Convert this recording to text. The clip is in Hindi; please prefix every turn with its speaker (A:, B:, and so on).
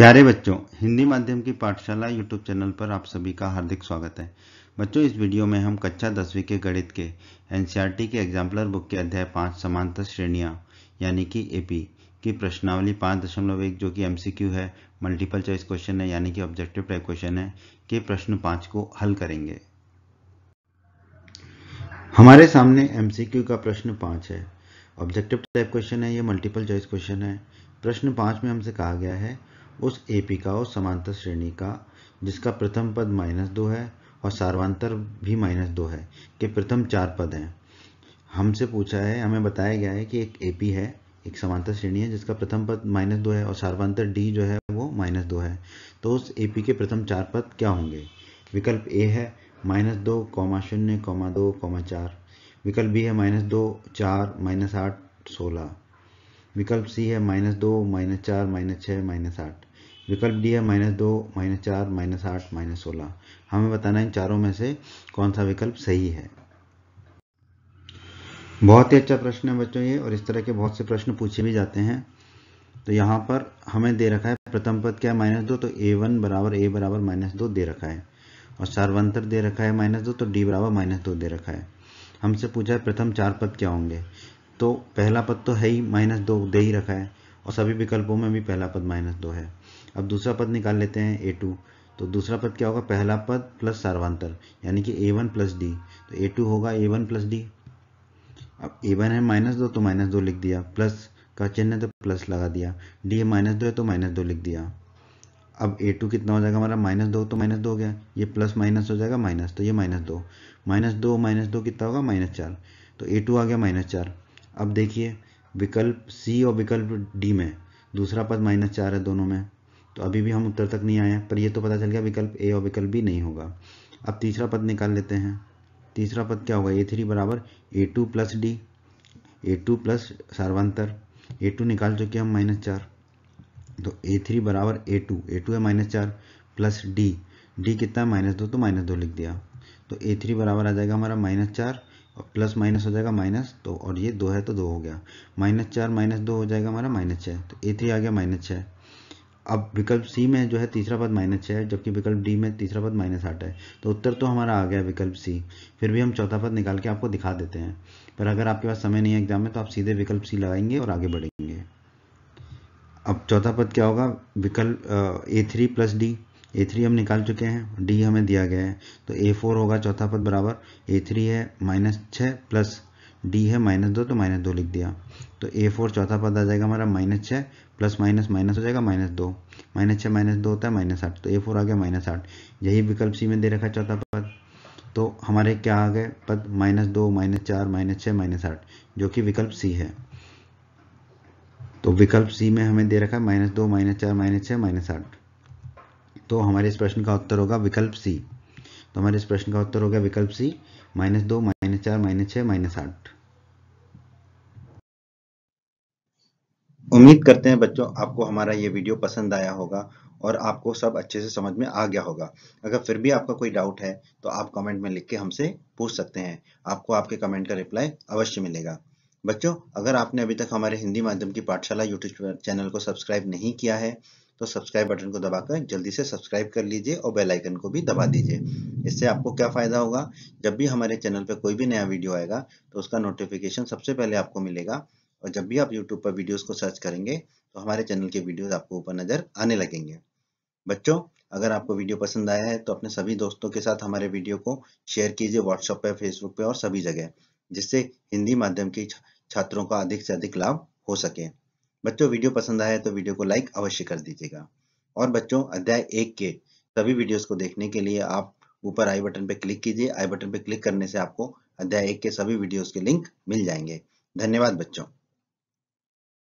A: प्यारे बच्चों हिंदी माध्यम की पाठशाला यूट्यूब चैनल पर आप सभी का हार्दिक स्वागत है बच्चों इस वीडियो में हम कक्षा दसवीं के गणित के एन e के एग्जाम्पलर बुक के अध्याय पाँच समांतर श्रेणियां यानी कि एपी की प्रश्नावली पाँच दशमलव एक जो कि एमसीक्यू है मल्टीपल चॉइस क्वेश्चन है यानी कि ऑब्जेक्टिव टाइप क्वेश्चन है के प्रश्न पाँच को हल करेंगे हमारे सामने एम का प्रश्न पाँच है ऑब्जेक्टिव टाइप क्वेश्चन है ये मल्टीपल चॉइस क्वेश्चन है प्रश्न पाँच में हमसे कहा गया है उस का और समांतर श्रेणी का जिसका प्रथम पद माइनस दो है और सार्वांतर भी माइनस दो है के प्रथम चार पद हैं हमसे पूछा है हमें बताया गया है कि एक पी है एक समांतर श्रेणी है जिसका प्रथम पद माइनस दो है और सार्वांतर डी जो है वो माइनस दो है तो उस पी के प्रथम चार पद क्या होंगे विकल्प ए है माइनस दो कौमा शून्य कौमा दो कौमा चार विकल्प बी है माइनस दो चार माइनस आठ सोलह विकल्प सी है माइनस दो माइनस चार माइनस छः माइनस आठ विकल्प डी है माइनस दो माइनस चार माइनस आठ माइनस सोलह हमें बताना है इन चारों में से कौन सा विकल्प सही है बहुत ही अच्छा प्रश्न है बच्चों ये और इस तरह के बहुत से प्रश्न पूछे भी जाते हैं तो यहाँ पर हमें दे रखा है प्रथम पद क्या है माइनस दो तो ए वन बराबर ए बराबर माइनस दो दे रखा है और सर्वांतर दे रखा है माइनस दो तो डी बराबर माइनस दो दे रखा है हमसे पूछा है प्रथम चार पद क्या होंगे तो पहला पद तो है ही माइनस दो दे ही रखा है और सभी विकल्पों में भी पहला पद माइनस दो है अब दूसरा पद निकाल लेते हैं ए टू तो दूसरा पद क्या होगा पहला पद प्लस सर्वांतर यानी कि ए वन प्लस डी तो ए टू होगा ए वन प्लस डी अब ए वन है माइनस दो तो माइनस दो लिख दिया प्लस का चिन्ह है तो प्लस लगा दिया डी है माइनस दो है तो माइनस दो लिख दिया अब ए टू कितना हो जाएगा हमारा माइनस दो तो माइनस दो हो गया ये प्लस माइनस हो जाएगा माइनस तो ये माइनस दो माइनस दो माइनस दो कितना होगा माइनस चार तो ए टू आ गया माइनस चार अब देखिए विकल्प सी और विकल्प डी में दूसरा पद माइनस चार है दोनों में तो अभी भी हम उत्तर तक नहीं आए हैं पर यह तो पता चल गया विकल्प ए और विकल्प बी नहीं होगा अब तीसरा पद निकाल लेते हैं तीसरा पद क्या होगा ए थ्री बराबर A two plus D A two plus सर्वांतर ए टू निकाल चुके हम माइनस चार तो ए थ्री बराबर ए टू ए टू है माइनस चार प्लस डी डी कितना है माइनस दो तो माइनस दो लिख दिया तो ए थ्री बराबर आ जाएगा हमारा माइनस चार और प्लस माइनस हो जाएगा माइनस तो और ये दो है तो दो हो गया माइनस चार माइनस दो हो जाएगा हमारा माइनस छः तो ए थ्री आ गया माइनस छः अब विकल्प सी में जो है तीसरा पद माइनस छः है जबकि विकल्प डी में तीसरा पद माइनस आठ है तो उत्तर तो हमारा आ गया विकल्प सी फिर भी हम चौथा पद निकाल के आपको दिखा देते हैं पर अगर आपके पास समय नहीं है एग्जाम में तो आप सीधे विकल्प सी लगाएंगे और आगे बढ़ेंगे अब चौथा पद क्या होगा विकल्प A three plus D A three हम निकाल चुके हैं डी हमें दिया गया है तो ए फोर होगा चौथा पद बराबर ए थ्री है माइनस छः प्लस डी है माइनस दो तो माइनस दो लिख दिया तो ए फोर चौथा पद आ जाएगा हमारा माइनस छः प्लस माइनस माइनस हो जाएगा माइनस दो माइनस छः माइनस दो होता है माइनस आठ तो ए फोर आ गया माइनस आठ यही विकल्प सी में दे रखा है चौथा पद तो हमारे क्या आ गए पद माइनस दो माइनस चार माइनस छः माइनस आठ जो कि विकल्प सी है तो विकल्प सी में हमें दे रखा है माइनस दो माइनस चार माइनस छः माइनस आठ तो हमारे इस प्रश्न का उत्तर होगा विकल्प सी तो हमारे इस प्रश्न का उत्तर हो गया विकल्प सी माइनस दो माइनस चार माइनस छः माइनस आठ उम्मीद करते हैं बच्चों आपको हमारा ये वीडियो पसंद आया होगा और आपको सब अच्छे से समझ में आ गया होगा अगर फिर भी आपका कोई डाउट है तो आप कमेंट में लिख के हमसे पूछ सकते हैं आपको आपके कमेंट का रिप्लाई अवश्य मिलेगा बच्चों अगर आपने अभी तक हमारे हिंदी माध्यम की पाठशाला यूट्यूब चैनल को सब्सक्राइब नहीं किया है तो सब्सक्राइब बटन को दबाकर जल्दी से सब्सक्राइब कर लीजिए और बेल आइकन को भी दबा दीजिए इससे आपको क्या फ़ायदा होगा जब भी हमारे चैनल पर कोई भी नया वीडियो आएगा तो उसका नोटिफिकेशन सबसे पहले आपको मिलेगा और जब भी आप यूट्यूब पर वीडियोज़ को सर्च करेंगे तो हमारे चैनल के वीडियोज़ आपको ऊपर नज़र आने लगेंगे बच्चों अगर आपको वीडियो पसंद आया है तो अपने सभी दोस्तों के साथ हमारे वीडियो को शेयर कीजिए व्हाट्सएप पे फेसबुक पे और सभी जगह जिससे हिंदी माध्यम के छात्रों का अधिक से अधिक लाभ हो सके बच्चों वीडियो पसंद आया तो वीडियो को लाइक अवश्य कर दीजिएगा और बच्चों अध्याय एक के सभी वीडियोस को देखने के लिए आप ऊपर आई बटन पर क्लिक कीजिए आई बटन पर क्लिक करने से आपको अध्याय एक के सभी वीडियोस के लिंक मिल जाएंगे धन्यवाद बच्चों